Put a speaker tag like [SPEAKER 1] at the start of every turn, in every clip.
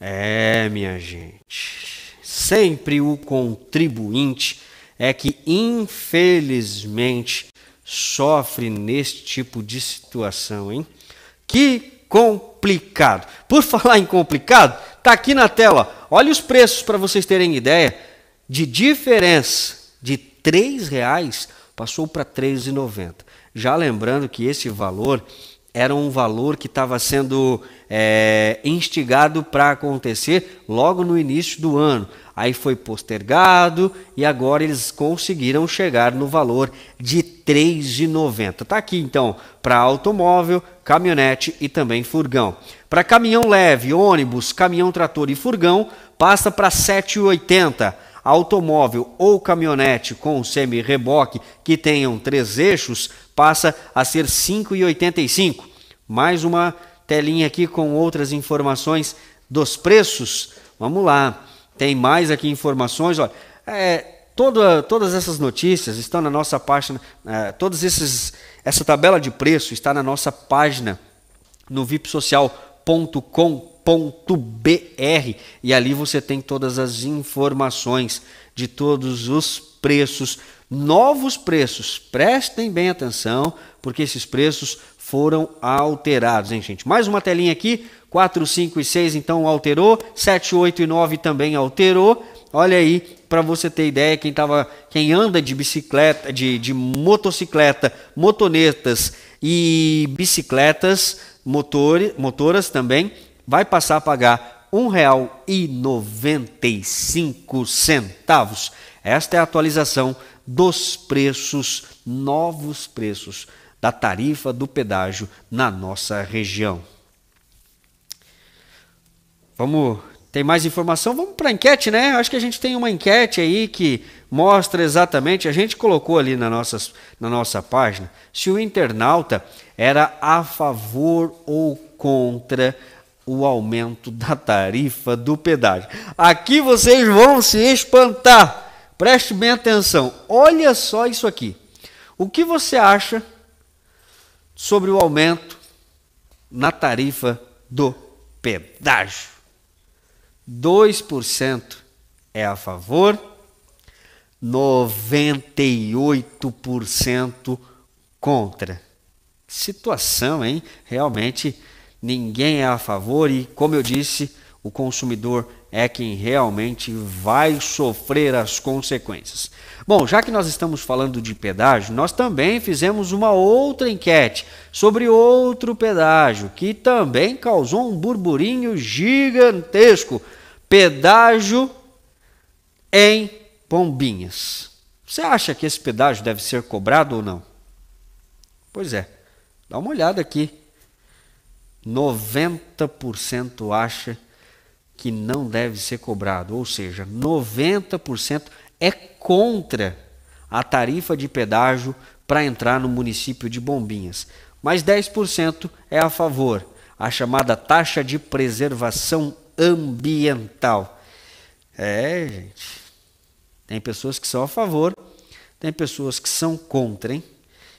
[SPEAKER 1] É, minha gente, sempre o contribuinte é que, infelizmente, sofre nesse tipo de situação, hein? Que complicado. Por falar em complicado, tá aqui na tela. Olha os preços para vocês terem ideia de diferença de R$ reais passou para R$ 3,90. Já lembrando que esse valor era um valor que estava sendo é, instigado para acontecer logo no início do ano. Aí foi postergado e agora eles conseguiram chegar no valor de 3,90. Está aqui então para automóvel, caminhonete e também furgão. Para caminhão leve, ônibus, caminhão trator e furgão passa para 7,80 automóvel ou caminhonete com semi-reboque que tenham três eixos passa a ser 5,85. Mais uma telinha aqui com outras informações dos preços. Vamos lá, tem mais aqui informações. Olha, é, toda, todas essas notícias estão na nossa página. É, esses, essa tabela de preço está na nossa página no vipsocial.com.br e ali você tem todas as informações de todos os preços, novos preços. Prestem bem atenção, porque esses preços foram alterados, hein, gente? Mais uma telinha aqui, 4, 5 e 6 então alterou, 7, 8 e 9 também alterou. Olha aí, para você ter ideia, quem, tava, quem anda de bicicleta, de, de motocicleta, motonetas e bicicletas motor, motoras também, vai passar a pagar R$ 1,95. Esta é a atualização dos preços, novos preços da tarifa do pedágio na nossa região. Vamos. Tem mais informação? Vamos para a enquete, né? Acho que a gente tem uma enquete aí que mostra exatamente. A gente colocou ali na, nossas, na nossa página se o internauta era a favor ou contra o aumento da tarifa do pedágio. Aqui vocês vão se espantar. Preste bem atenção. Olha só isso aqui. O que você acha sobre o aumento na tarifa do pedágio. 2% é a favor, 98% contra. situação, hein? Realmente ninguém é a favor e, como eu disse, o consumidor é quem realmente vai sofrer as consequências. Bom, já que nós estamos falando de pedágio, nós também fizemos uma outra enquete sobre outro pedágio que também causou um burburinho gigantesco: pedágio em Pombinhas. Você acha que esse pedágio deve ser cobrado ou não? Pois é, dá uma olhada aqui. 90% acha que que não deve ser cobrado, ou seja, 90% é contra a tarifa de pedágio para entrar no município de Bombinhas, mas 10% é a favor, a chamada taxa de preservação ambiental. É, gente. Tem pessoas que são a favor, tem pessoas que são contra, hein?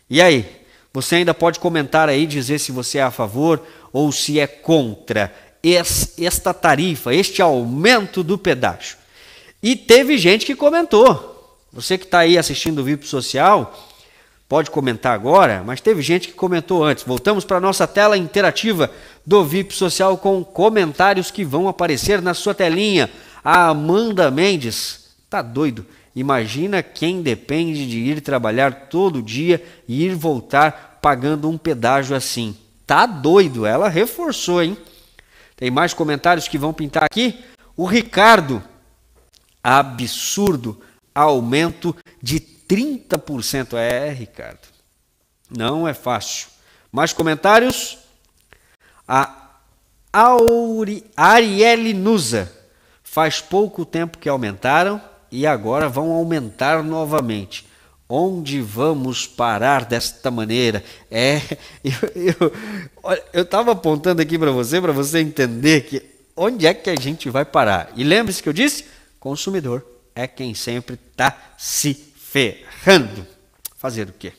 [SPEAKER 1] E aí? Você ainda pode comentar aí, dizer se você é a favor ou se é contra esta tarifa, este aumento do pedágio. E teve gente que comentou. Você que está aí assistindo o VIP Social, pode comentar agora, mas teve gente que comentou antes. Voltamos para a nossa tela interativa do VIP Social com comentários que vão aparecer na sua telinha. A Amanda Mendes, tá doido. Imagina quem depende de ir trabalhar todo dia e ir voltar pagando um pedágio assim. Tá doido, ela reforçou, hein? Tem mais comentários que vão pintar aqui. O Ricardo, absurdo aumento de 30%. É, Ricardo, não é fácil. Mais comentários? A Auri, Arielle Nusa. Faz pouco tempo que aumentaram e agora vão aumentar novamente. Onde vamos parar desta maneira? É, eu estava apontando aqui para você, para você entender que onde é que a gente vai parar. E lembre-se que eu disse: consumidor é quem sempre está se ferrando. Fazer o quê?